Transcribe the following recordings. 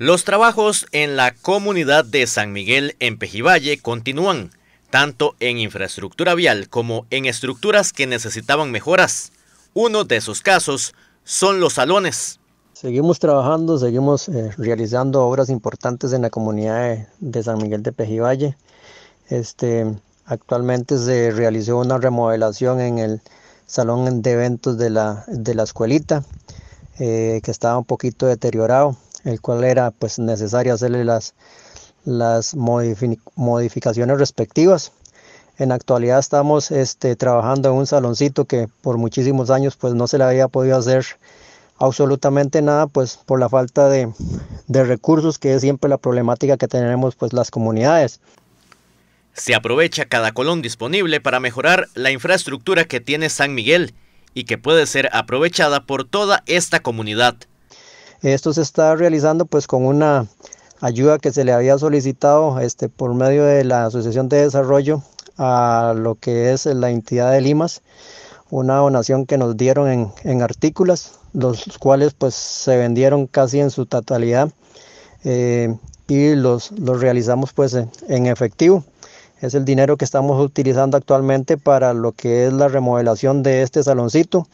Los trabajos en la comunidad de San Miguel en Pejivalle continúan, tanto en infraestructura vial como en estructuras que necesitaban mejoras. Uno de esos casos son los salones. Seguimos trabajando, seguimos eh, realizando obras importantes en la comunidad de, San Miguel de Pejivalle. Este, actualmente se realizó una remodelación en el salón de eventos de la, escuelita, eh, que estaba un poquito deteriorado el cual era pues necesario hacerle las, las modificaciones respectivas. En actualidad estamos este, trabajando en un saloncito que por muchísimos años pues no se le había podido hacer absolutamente nada pues por la falta de, recursos que es siempre la problemática que tenemos pues las comunidades. Se aprovecha cada colón disponible para mejorar la infraestructura que tiene San Miguel y que puede ser aprovechada por toda esta comunidad. Esto se está realizando pues con una ayuda que se le había solicitado este, por medio de la Asociación de Desarrollo a lo que es la entidad de Limas, una donación que nos dieron en, en artículos, los cuales pues se vendieron casi en su totalidad eh, y los, realizamos pues en, en efectivo. Es el dinero que estamos utilizando actualmente para lo que es la remodelación de este saloncito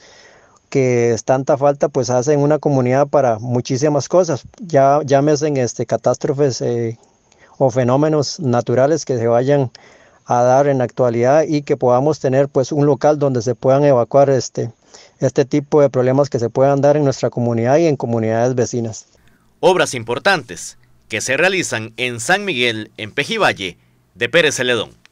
que es tanta falta pues hacen una comunidad para muchísimas cosas, ya me hacen este, catástrofes eh, o fenómenos naturales que se vayan a dar en la actualidad y que podamos tener pues un local donde se puedan evacuar este, este tipo de problemas que se puedan dar en nuestra comunidad y en comunidades vecinas. Obras importantes que se realizan en San Miguel, en Pejivalle, de Pérez Celedón.